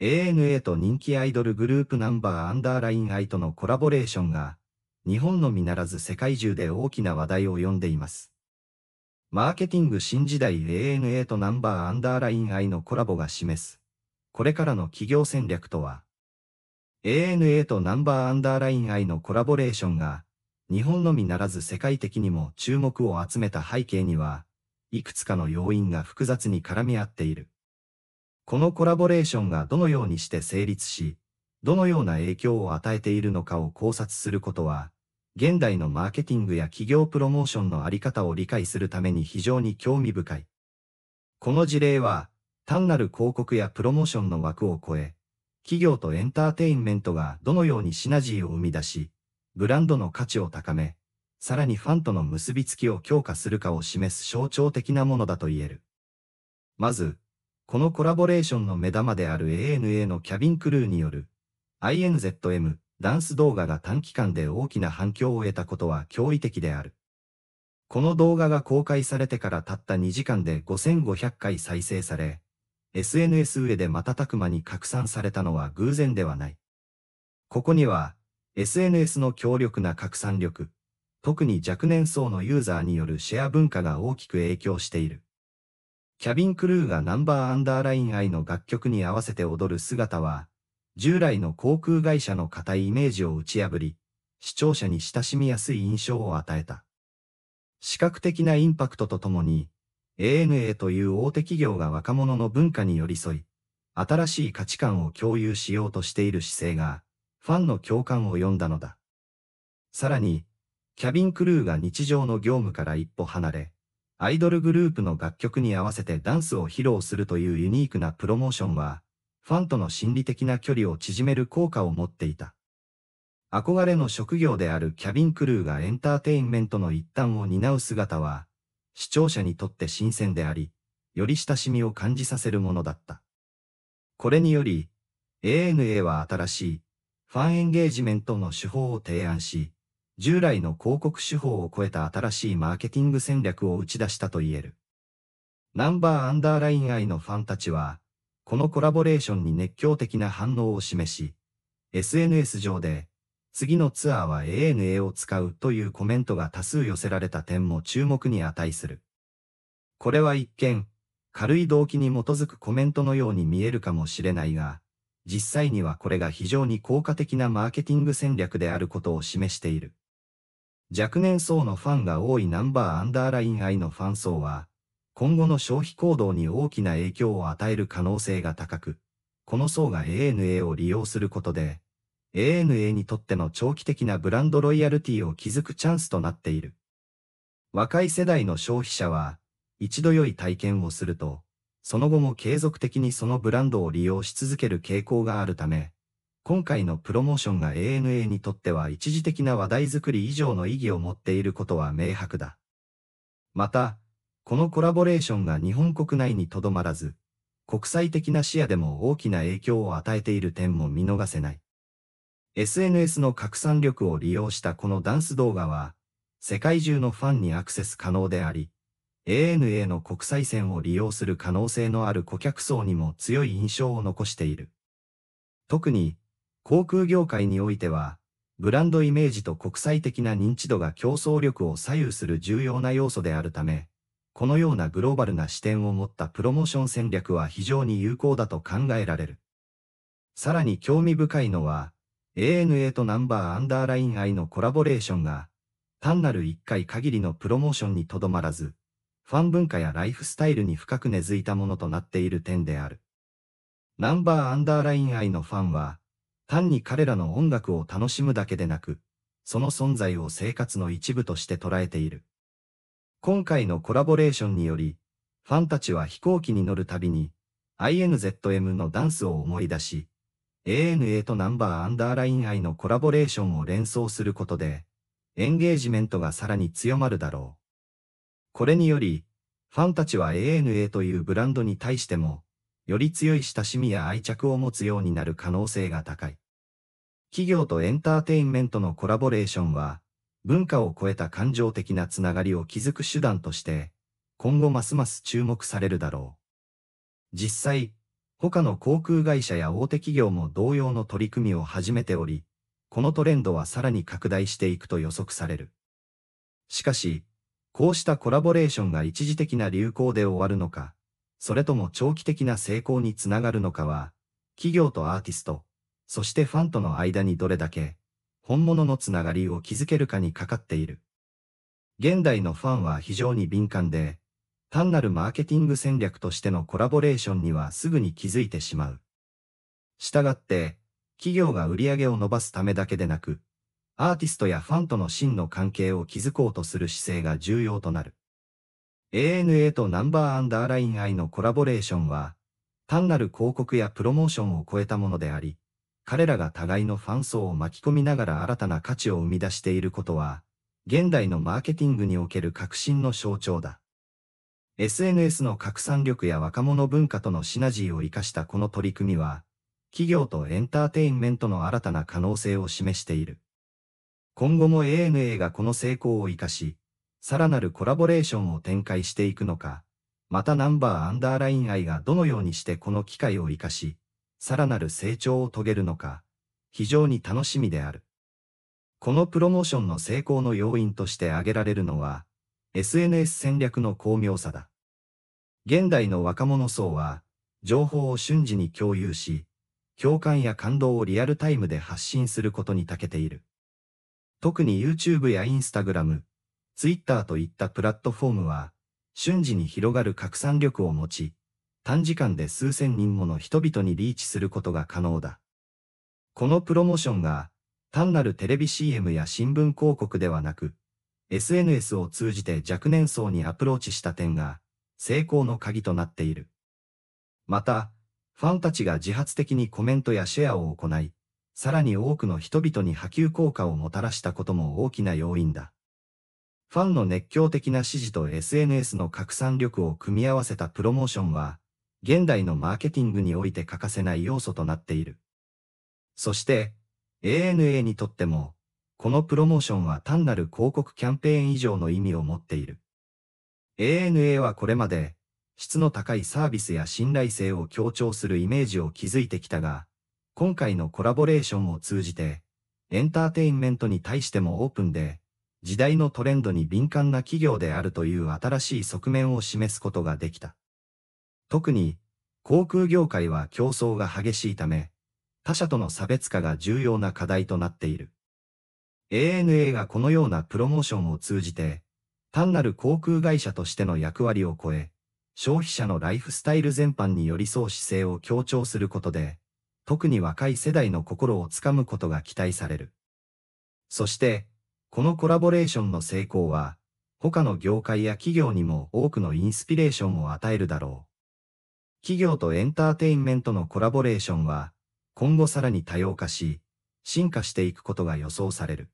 ANA と人気アイドルグループナンバーアンダーラインアイとのコラボレーションが、日本のみならず世界中で大きな話題を呼んでいます。マーケティング新時代 ANA とナンバーアンダーラインアイのコラボが示す、これからの企業戦略とは、ANA とナンバーアンダーラインアイのコラボレーションが、日本のみならず世界的にも注目を集めた背景には、いくつかの要因が複雑に絡み合っている。このコラボレーションがどのようにして成立し、どのような影響を与えているのかを考察することは、現代のマーケティングや企業プロモーションのあり方を理解するために非常に興味深い。この事例は、単なる広告やプロモーションの枠を超え、企業とエンターテインメントがどのようにシナジーを生み出し、ブランドの価値を高め、さらにファンとの結びつきを強化するかを示す象徴的なものだと言える。まず、このコラボレーションの目玉である ANA のキャビンクルーによる INZM ダンス動画が短期間で大きな反響を得たことは驚異的である。この動画が公開されてからたった2時間で5500回再生され、SNS 上で瞬く間に拡散されたのは偶然ではない。ここには、SNS の強力な拡散力、特に若年層のユーザーによるシェア文化が大きく影響している。キャビンクルーがナンバーアンダーライン愛の楽曲に合わせて踊る姿は、従来の航空会社の固いイメージを打ち破り、視聴者に親しみやすい印象を与えた。視覚的なインパクトとともに、ANA という大手企業が若者の文化に寄り添い、新しい価値観を共有しようとしている姿勢が、ファンの共感を呼んだのだ。さらに、キャビンクルーが日常の業務から一歩離れ、アイドルグループの楽曲に合わせてダンスを披露するというユニークなプロモーションは、ファンとの心理的な距離を縮める効果を持っていた。憧れの職業であるキャビンクルーがエンターテインメントの一端を担う姿は、視聴者にとって新鮮であり、より親しみを感じさせるものだった。これにより、ANA は新しい、ファンエンゲージメントの手法を提案し、従来の広告手法を超えた新しいマーケティング戦略を打ち出したと言える。ナンバーアンダーライン愛のファンたちは、このコラボレーションに熱狂的な反応を示し、SNS 上で、次のツアーは ANA を使うというコメントが多数寄せられた点も注目に値する。これは一見、軽い動機に基づくコメントのように見えるかもしれないが、実際にはこれが非常に効果的なマーケティング戦略であることを示している。若年層のファンが多いナンバーアンダーライン I のファン層は、今後の消費行動に大きな影響を与える可能性が高く、この層が ANA を利用することで、ANA にとっての長期的なブランドロイヤルティを築くチャンスとなっている。若い世代の消費者は、一度良い体験をすると、その後も継続的にそのブランドを利用し続ける傾向があるため、今回のプロモーションが ANA にとっては一時的な話題作り以上の意義を持っていることは明白だ。また、このコラボレーションが日本国内にとどまらず、国際的な視野でも大きな影響を与えている点も見逃せない。SNS の拡散力を利用したこのダンス動画は、世界中のファンにアクセス可能であり、ANA の国際線を利用する可能性のある顧客層にも強い印象を残している。特に、航空業界においては、ブランドイメージと国際的な認知度が競争力を左右する重要な要素であるため、このようなグローバルな視点を持ったプロモーション戦略は非常に有効だと考えられる。さらに興味深いのは、ANA とナンバーアンダーライン I のコラボレーションが、単なる1回限りのプロモーションにとどまらず、ファン文化やライフスタイルに深く根付いたものとなっている点である。ナンバーアンダーライン I のファンは、単に彼らの音楽を楽しむだけでなく、その存在を生活の一部として捉えている。今回のコラボレーションにより、ファンたちは飛行機に乗るたびに、INZM のダンスを思い出し、ANA とナンバーアンダーライン愛のコラボレーションを連想することで、エンゲージメントがさらに強まるだろう。これにより、ファンたちは ANA というブランドに対しても、より強い親しみや愛着を持つようになる可能性が高い。企業とエンターテインメントのコラボレーションは、文化を超えた感情的なつながりを築く手段として、今後ますます注目されるだろう。実際、他の航空会社や大手企業も同様の取り組みを始めており、このトレンドはさらに拡大していくと予測される。しかし、こうしたコラボレーションが一時的な流行で終わるのか、それとも長期的な成功につながるのかは、企業とアーティスト、そしてファンとの間にどれだけ、本物のつながりを築けるかにかかっている。現代のファンは非常に敏感で、単なるマーケティング戦略としてのコラボレーションにはすぐに気づいてしまう。従って、企業が売り上げを伸ばすためだけでなく、アーティストやファンとの真の関係を築こうとする姿勢が重要となる。ANA とナンバーアンダーライン I のコラボレーションは、単なる広告やプロモーションを超えたものであり、彼らが互いのファン層を巻き込みながら新たな価値を生み出していることは、現代のマーケティングにおける革新の象徴だ。SNS の拡散力や若者文化とのシナジーを生かしたこの取り組みは、企業とエンターテインメントの新たな可能性を示している。今後も ANA がこの成功を生かし、さらなるコラボレーションを展開していくのか、またナンバーアンダーライン愛がどのようにしてこの機会を活かし、さらなる成長を遂げるのか、非常に楽しみである。このプロモーションの成功の要因として挙げられるのは、SNS 戦略の巧妙さだ。現代の若者層は、情報を瞬時に共有し、共感や感動をリアルタイムで発信することに長けている。特に YouTube や Instagram、Twitter といったプラットフォームは、瞬時に広がる拡散力を持ち、短時間で数千人もの人々にリーチすることが可能だ。このプロモーションが、単なるテレビ CM や新聞広告ではなく、SNS を通じて若年層にアプローチした点が、成功の鍵となっている。また、ファンたちが自発的にコメントやシェアを行い、さらに多くの人々に波及効果をもたらしたことも大きな要因だ。ファンの熱狂的な支持と SNS の拡散力を組み合わせたプロモーションは、現代のマーケティングにおいて欠かせない要素となっている。そして、ANA にとっても、このプロモーションは単なる広告キャンペーン以上の意味を持っている。ANA はこれまで、質の高いサービスや信頼性を強調するイメージを築いてきたが、今回のコラボレーションを通じて、エンターテインメントに対してもオープンで、時代のトレンドに敏感な企業であるという新しい側面を示すことができた。特に、航空業界は競争が激しいため、他社との差別化が重要な課題となっている。ANA がこのようなプロモーションを通じて、単なる航空会社としての役割を超え、消費者のライフスタイル全般に寄り添う姿勢を強調することで、特に若い世代の心をつかむことが期待される。そして、このコラボレーションの成功は、他の業界や企業にも多くのインスピレーションを与えるだろう。企業とエンターテインメントのコラボレーションは、今後さらに多様化し、進化していくことが予想される。